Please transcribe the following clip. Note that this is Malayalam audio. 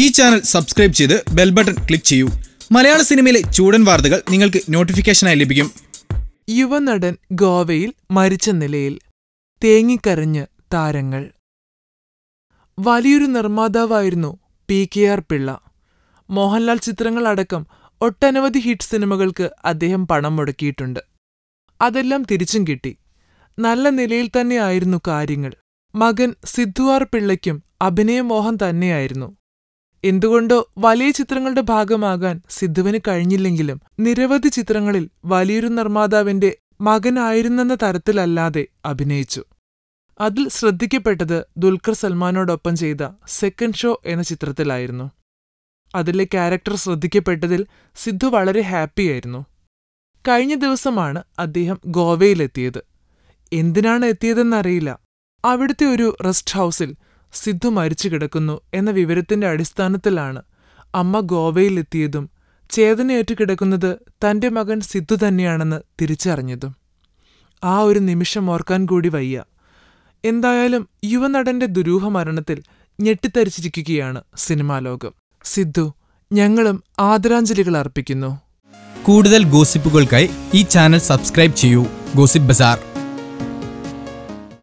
ഈ ചാനൽ സബ്സ്ക്രൈബ് ചെയ്ത് ബെൽ ബട്ടൺ ക്ലിക്ക് ചെയ്യൂ മലയാള സിനിമയിലെ ചൂടൻ വാർത്തകൾ നിങ്ങൾക്ക് നോട്ടിഫിക്കേഷനായി ലഭിക്കും യുവനടൻ ഗോവയിൽ മരിച്ച നിലയിൽ തേങ്ങിക്കരഞ്ഞ് താരങ്ങൾ വലിയൊരു നിർമ്മാതാവായിരുന്നു P K R Pillai Mohanlal ചിത്രങ്ങളടക്കം ഒട്ടനവധി ഹിറ്റ് സിനിമകൾക്ക് അദ്ദേഹം പണം മുടക്കിയിട്ടുണ്ട് അതെല്ലാം തിരിച്ചും കിട്ടി നല്ല നിലയിൽ തന്നെയായിരുന്നു കാര്യങ്ങൾ മകൻ സിദ്ധുആർ പിള്ളയ്ക്കും അഭിനയമോഹം തന്നെയായിരുന്നു എന്തുകൊണ്ടോ വലിയ ചിത്രങ്ങളുടെ ഭാഗമാകാൻ സിദ്ധുവിന് കഴിഞ്ഞില്ലെങ്കിലും നിരവധി ചിത്രങ്ങളിൽ വലിയൊരു നിർമ്മാതാവിന്റെ മകനായിരുന്നെന്ന തരത്തിലല്ലാതെ അഭിനയിച്ചു അതിൽ ശ്രദ്ധിക്കപ്പെട്ടത് ദുൽഖർ സൽമാനോടൊപ്പം ചെയ്ത സെക്കൻഡ് ഷോ എന്ന ചിത്രത്തിലായിരുന്നു അതിലെ ക്യാരക്ടർ ശ്രദ്ധിക്കപ്പെട്ടതിൽ സിദ്ധു വളരെ ഹാപ്പിയായിരുന്നു കഴിഞ്ഞ ദിവസമാണ് അദ്ദേഹം ഗോവയിലെത്തിയത് എന്തിനാണ് എത്തിയതെന്നറിയില്ല അവിടുത്തെ ഒരു റെസ്റ്റ് ഹൗസിൽ സിദ്ധു മരിച്ചു കിടക്കുന്നു എന്ന വിവരത്തിന്റെ അടിസ്ഥാനത്തിലാണ് അമ്മ ഗോവയിലെത്തിയതും ചേതനയേറ്റു കിടക്കുന്നത് തന്റെ മകൻ സിദ്ധു തന്നെയാണെന്ന് തിരിച്ചറിഞ്ഞതും ആ ഒരു നിമിഷം ഓർക്കാൻ കൂടി വയ്യ എന്തായാലും യുവനടന്റെ ദുരൂഹ മരണത്തിൽ ഞെട്ടിത്തരിച്ചിരിക്കുകയാണ് സിനിമാ ലോകം സിദ്ധു ഞങ്ങളും ആദരാഞ്ജലികൾ അർപ്പിക്കുന്നു കൂടുതൽ ഗോസിപ്പുകൾക്കായി ഈ ചാനൽ സബ്സ്ക്രൈബ് ചെയ്യൂ ഗോസിപ്പ് ബസാർ